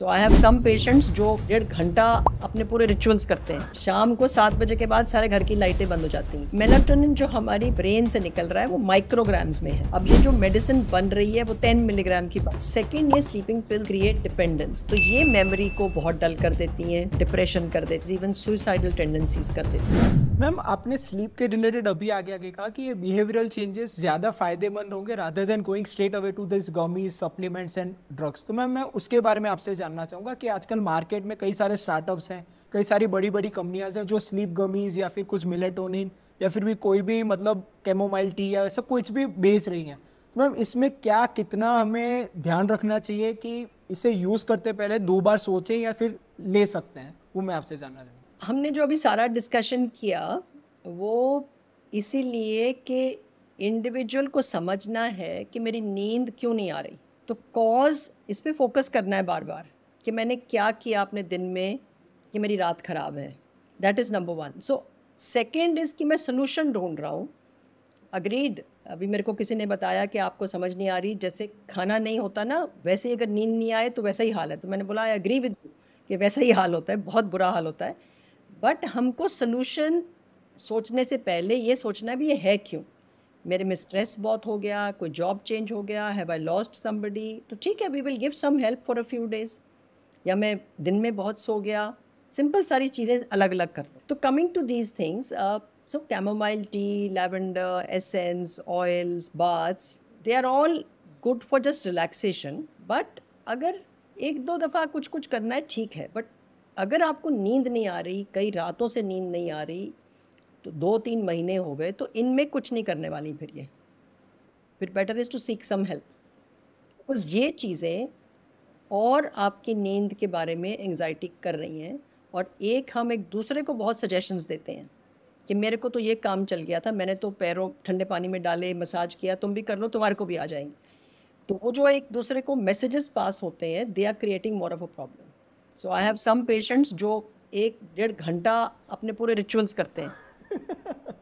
so I have some patients जो डेढ़ घंटा अपने पूरे रिचुअल्स करते हैं शाम को सात बजे के बाद सारे घर की लाइटें बंद हो जाती हैं मेलाटोनिन जो हमारी ब्रेन से निकल रहा है वो माइक्रोग्राम्स में है अब ये जो मेडिसिन बन रही है वो टेन मिलीग्राम की बात सेकेंड ये स्लीपिंग पिल क्रिएट डिपेंडेंस तो ये मेमोरी को बहुत डल कर देती है डिप्रेशन कर देती है इवन सुइसाइडल टेंडेंसीज कर देती है मैम आपने स्लीप के रिलेटेड अभी आगे आगे कहा कि ये बिहेवियरल चेंजेस ज़्यादा फायदेमंद होंगे rather than going straight away to this gummy supplements and drugs तो मैम मैं उसके बारे में आपसे जानना चाहूँगा कि आजकल मार्केट में कई सारे स्टार्टअप्स हैं कई सारी बड़ी बड़ी कंपनियाज़ हैं जो स्लीप गमीज या फिर कुछ मिलेटोनिन या फिर भी कोई भी मतलब कैमोमाइल टी या ऐसा कुछ भी बेच रही हैं तो मैम इसमें क्या कितना हमें ध्यान रखना चाहिए कि इसे यूज़ करते पहले दो बार सोचें या फिर ले सकते हैं वो मैं आपसे जानना चाहूँगा हमने जो अभी सारा डिस्कशन किया वो इसीलिए कि इंडिविजुअल को समझना है कि मेरी नींद क्यों नहीं आ रही तो कॉज इस पर फोकस करना है बार बार कि मैंने क्या किया अपने दिन में कि मेरी रात ख़राब है that is number one so second is कि मैं सोल्यूशन ढूंढ रहा हूँ अग्रीड अभी मेरे को किसी ने बताया कि आपको समझ नहीं आ रही जैसे खाना नहीं होता ना वैसे ही अगर नींद नहीं आए तो वैसा ही हाल है तो मैंने बोला आई अग्री विद यू कि वैसा ही हाल होता है बहुत बुरा हाल होता है बट हमको सोल्यूशन सोचने से पहले ये सोचना भी ये है क्यों मेरे में स्ट्रेस बहुत हो गया कोई जॉब चेंज हो गया हैव आई लॉस्ट समबडी तो ठीक है we will give some help for a few days या मैं दिन में बहुत सो गया सिंपल सारी चीज़ें अलग अलग कर तो coming to these things so chamomile tea lavender essence oils baths they are all good for just relaxation but अगर एक दो दफ़ा कुछ कुछ करना है ठीक है बट अगर आपको नींद नहीं आ रही कई रातों से नींद नहीं आ रही तो दो तीन महीने हो गए तो इनमें कुछ नहीं करने वाली फिर ये फिर better is to seek some help बस ये चीज़ें और आपकी नींद के बारे में एंग्जाइटी कर रही हैं और एक हम एक दूसरे को बहुत सजेशंस देते हैं कि मेरे को तो ये काम चल गया था मैंने तो पैरों ठंडे पानी में डाले मसाज किया तुम भी कर लो तुम्हारे को भी आ जाएंगे तो वो जो एक दूसरे को मैसेजेस पास होते हैं they are creating more of a problem so I have some patients जो एक डेढ़ घंटा अपने पूरे रिचुअल्स करते हैं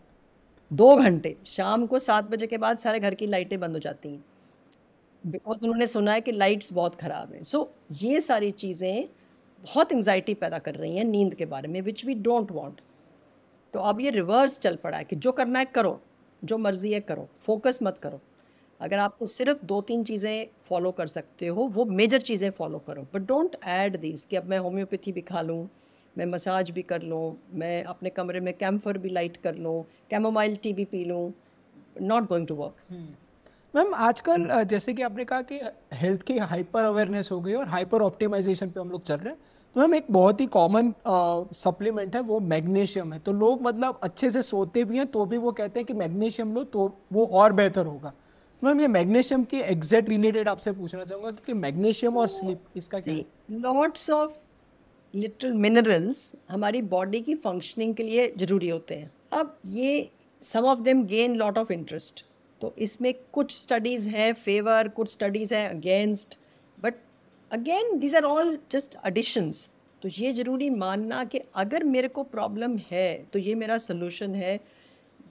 दो घंटे शाम को सात बजे के बाद सारे घर की लाइटें बंद हो जाती हैं बिकॉज उन्होंने सुना है कि लाइट्स बहुत ख़राब हैं सो so, ये सारी चीज़ें बहुत एंगजाइटी पैदा कर रही हैं नींद के बारे में विच वी डोंट वॉन्ट तो अब ये रिवर्स चल पड़ा है कि जो करना है करो जो मर्जी है करो फोकस मत करो अगर आपको सिर्फ दो तीन चीज़ें फॉलो कर सकते हो वो मेजर चीज़ें फॉलो करो बट डोंट ऐड दिस कि अब मैं होम्योपैथी भी खा लूँ मैं मसाज भी कर लूँ मैं अपने कमरे में कैम्फर भी लाइट कर लूँ कैमोमाइल टी भी पी लूँ not going to work ma'am आजकल जैसे कि आपने कहा कि हेल्थ की हाइपर अवेयरनेस हो गई और हाइपर ऑप्टिमाइजेशन पे हम लोग चल रहे हैं तो मैम एक बहुत ही कॉमन सप्लीमेंट है वो मैग्नीशियम है तो लोग मतलब अच्छे से सोते भी हैं तो भी वो कहते हैं कि मैग्नीशियम लो तो वो और बेहतर होगा मैम ये मैग्नीशियम के एग्जैक्ट रिलेटेड आपसे पूछना चाहूंगा क्योंकि मैग्नीशियम so, और स्लीप इसका क्या लॉट्स ऑफ लिटिल मिनरल्स हमारी बॉडी की फंक्शनिंग के लिए ज़रूरी होते हैं अब ये some of them gain lot of interest तो इसमें कुछ स्टडीज़ हैं फेवर कुछ स्टडीज़ हैं against but again these are all just additions तो ये ज़रूरी मानना कि अगर मेरे को प्रॉब्लम है तो ये मेरा सोल्यूशन है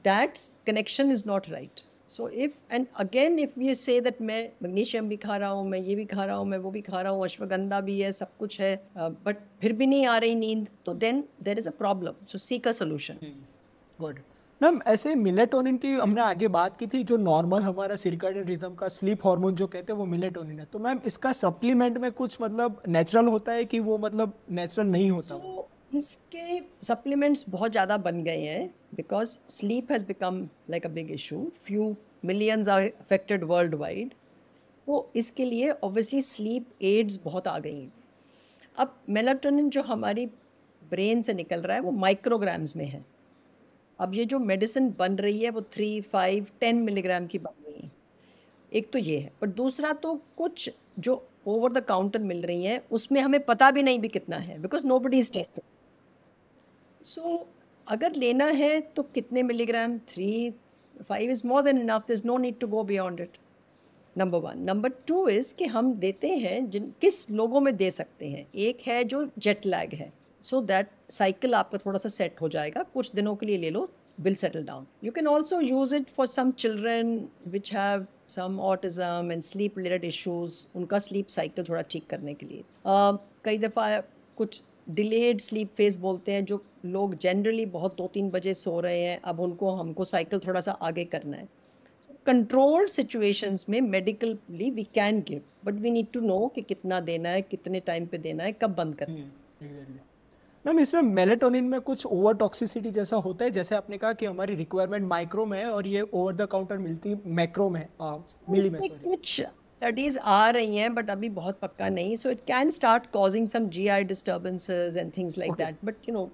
that's connection is not right so if and again if you say that मैं मैग्नीशियम भी खा रहा हूँ मैं ये भी खा रहा हूँ मैं वो भी खा रहा हूँ अश्वगंधा भी है सब कुछ है बट uh, फिर भी नहीं आ रही नींद तो then there is a problem so seek a solution good ma'am ऐसे मिलेटोनिन की हमने आगे बात की थी जो नॉर्मल हमारा सिरकाडियन रिदम का स्लीप हार्मोन जो कहते हैं वो मिलेटोनिन है तो मैम इसका सप्लीमेंट में कुछ मतलब नेचुरल होता है कि वो मतलब नेचुरल नहीं होता so, इसके सप्लीमेंट्स बहुत ज़्यादा बन गए हैं because sleep has become like a big issue few millions are affected world wide तो इसके लिए ऑब्वियसली स्लीप एड्स बहुत आ गई हैं अब मेलाटोनिन जो हमारी ब्रेन से निकल रहा है वो माइक्रोग्राम्स में है अब ये जो मेडिसिन बन रही है वो थ्री फाइव टेन मिलीग्राम की बन रही है एक तो ये है पर दूसरा तो कुछ जो ओवर द काउंटर मिल रही हैं उसमें हमें पता भी नहीं भी कितना है because nobody is testing so so, अगर लेना है तो कितने milligram three five is more than enough these no need to go beyond it number one number two is कि हम देते हैं जिन किस लोगों में दे सकते हैं एक है जो जेट लैग है सो दैट साइकिल आपका थोड़ा सा सेट हो जाएगा कुछ दिनों के लिए ले लो will settle down you can also use it for some children which have some autism and sleep related issues उनका स्लीप साइकिल थोड़ा ठीक करने के लिए uh, कई दफ़ा कुछ डिलेड स्लीप फेज बोलते हैं जो लोग जनरली बहुत दो तीन बजे सो रहे हैं अब उनको हमको साइकिल थोड़ा सा आगे करना है कंट्रोल्ड सिचुएशंस में medically we can give but we need to know कि कितना देना है कितने टाइम पे देना है कब बंद करना है हम्म, मैम इसमें मेलेटोनिन में कुछ ओवर टॉक्सिसिटी जैसा होता है जैसे आपने कहा कि हमारी रिक्वायरमेंट माइक्रो में है और ये ओवर द काउंटर मिलती मैक्रो में में कुछ स्टडीज आ रही हैं बट अभी बहुत पक्का नहीं so it can start causing some GI disturbances and things like that but you know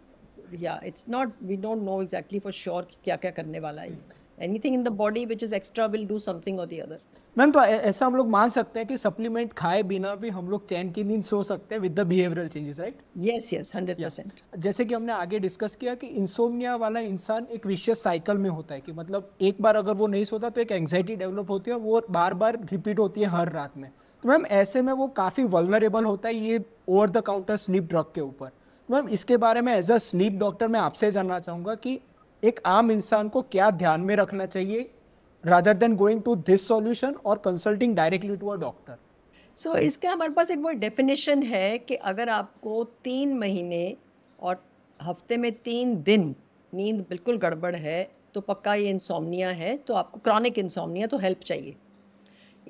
yeah it's not we don't know exactly for sure कि क्या क्या करने वाला है anything in the body which is extra will do something और the other ma'am तो ऐसा हम लोग मान सकते हैं कि सप्लीमेंट खाए बिना भी हम लोग चैन की नींद सो सकते हैं with the behavioural changes right yes yes hundred percent जैसे कि हमने आगे डिस्कस किया कि इंसोमिया वाला इंसान एक विशेष साइकिल में होता है कि मतलब एक बार अगर वो नहीं सोता तो एक एंगजाइटी डेवलप होती है वो बार बार रिपीट होती है हर रात में तो मैम ऐसे में वो काफ़ी वलनरेबल होता है ये over the counter sleep drug के ऊपर मैम इसके बारे में एज अ स्लीप डॉक्टर मैं आपसे जानना चाहूँगा कि एक आम इंसान को क्या ध्यान में रखना चाहिए rather than going to this solution और consulting directly to a doctor so इसके हमारे पास एक बहुत डेफिनेशन है कि अगर आपको तीन महीने और हफ्ते में तीन दिन नींद बिल्कुल गड़बड़ है तो पक्का ये इंसोमनिया है तो आपको क्रॉनिक इंसोमनिया तो हेल्प चाहिए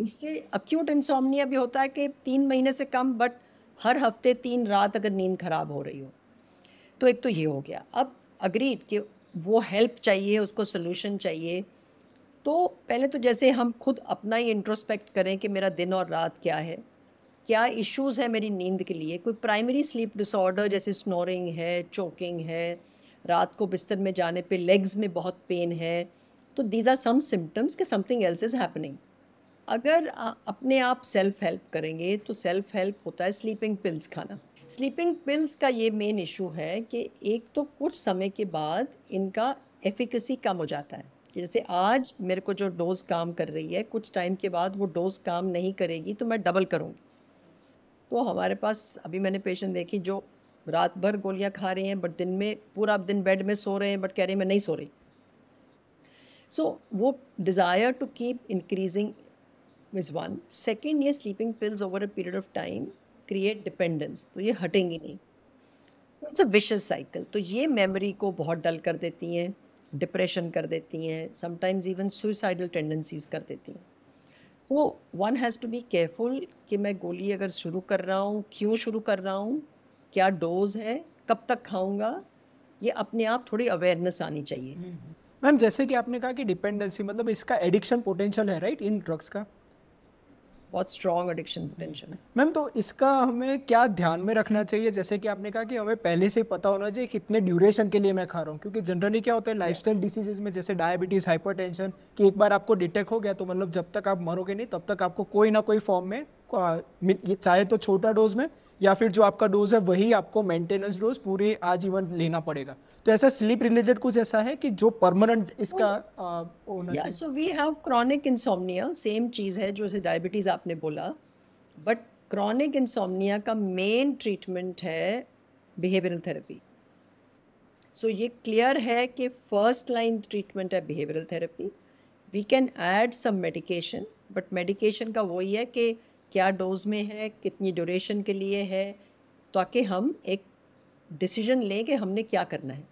इससे अक्यूट इंसोमनिया भी होता है कि तीन महीने से कम बट हर हफ्ते तीन रात अगर नींद ख़राब हो रही हो तो एक तो ये हो गया अब अग्रीड कि वो हेल्प चाहिए उसको सोल्यूशन चाहिए तो पहले तो जैसे हम खुद अपना ही इंट्रोस्पेक्ट करें कि मेरा दिन और रात क्या है क्या इश्यूज़ है मेरी नींद के लिए कोई प्राइमरी स्लीप डिसऑर्डर जैसे स्नोरिंग है चोकिंग है रात को बिस्तर में जाने पे लेग्स में बहुत पेन है तो दीज आर सम सिम्टम्स के समथिंग एल्स इज़ हैपनिंग अगर अपने आप सेल्फ हेल्प करेंगे तो सेल्फ हेल्प होता है स्लीपिंग पिल्स खाना स्लीपिंग पिल्स का ये मेन इशू है कि एक तो कुछ समय के बाद इनका एफिकेसी कम हो जाता है जैसे आज मेरे को जो डोज काम कर रही है कुछ टाइम के बाद वो डोज काम नहीं करेगी तो मैं डबल करूँगी तो हमारे पास अभी मैंने पेशेंट देखी जो रात भर गोलियाँ खा रहे हैं बट दिन में पूरा दिन बेड में सो रहे हैं बट कह रहे हैं मैं नहीं सो रही सो so, वो desire to keep increasing is one second ये sleeping pills over a period of time create dependence तो ये हटेंगी नहीं इट्स अ विशेष साइकिल तो ये मेमोरी को बहुत डल कर देती हैं डिप्रेशन कर देती हैं समटाइम्स इवन सुइसाइडल टेंडेंसीज कर देती हैं तो one has to be careful कि मैं गोली अगर शुरू कर रहा हूँ क्यों शुरू कर रहा हूँ क्या डोज है कब तक खाऊंगा ये अपने आप थोड़ी अवेयरनेस आनी चाहिए मैम जैसे कि आपने कहा कि डिपेंडेंसी मतलब इसका एडिक्शन पोटेंशियल है राइट इन ड्रग्स का बहुत स्ट्रॉन्ग एडिक्शन पोटेंशियल मैम तो इसका हमें क्या ध्यान में रखना चाहिए जैसे कि आपने कहा कि हमें पहले से पता होना चाहिए कितने ड्यूरेशन के लिए मैं खा रहा हूँ क्योंकि जनरली क्या होता है लाइफ स्टाइल डिसीजेज में जैसे डायबिटीज़ टेंशन कि एक बार आपको डिटेक्ट हो गया तो मतलब जब तक आप मरोगे नहीं तब तक आपको कोई ना कोई फॉर्म में चाहे तो छोटा डोज में या फिर जो आपका डोज है वही आपको मेंटेनेंस डोज पूरे आजीवन लेना पड़ेगा तो ऐसा स्लीप रिलेटेड कुछ ऐसा है कि जो परमानेंट इसका होना so we have chronic insomnia same चीज़ है जो डायबिटीज़ आपने बोला बट क्रॉनिक इंसोमनिया का मेन ट्रीटमेंट है बिहेवियरल थेरेपी सो ये क्लियर है कि फर्स्ट लाइन ट्रीटमेंट है behavioural therapy we can add some medication but medication का वही है कि क्या डोज में है कितनी ड्यूरेशन के लिए है ताकि तो हम एक डिसीजन लें कि हमने क्या करना है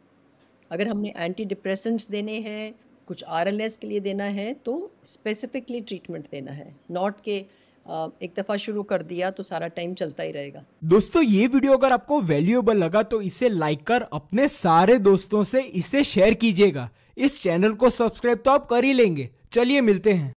अगर हमने एंटी डिप्रेसेंट्स देने हैं कुछ आर के लिए देना है तो स्पेसिफिकली ट्रीटमेंट देना है नॉट के एक दफा शुरू कर दिया तो सारा टाइम चलता ही रहेगा दोस्तों ये वीडियो अगर आपको वैल्यूएबल लगा तो इसे लाइक कर अपने सारे दोस्तों से इसे शेयर कीजिएगा इस चैनल को सब्सक्राइब तो आप कर ही लेंगे चलिए मिलते हैं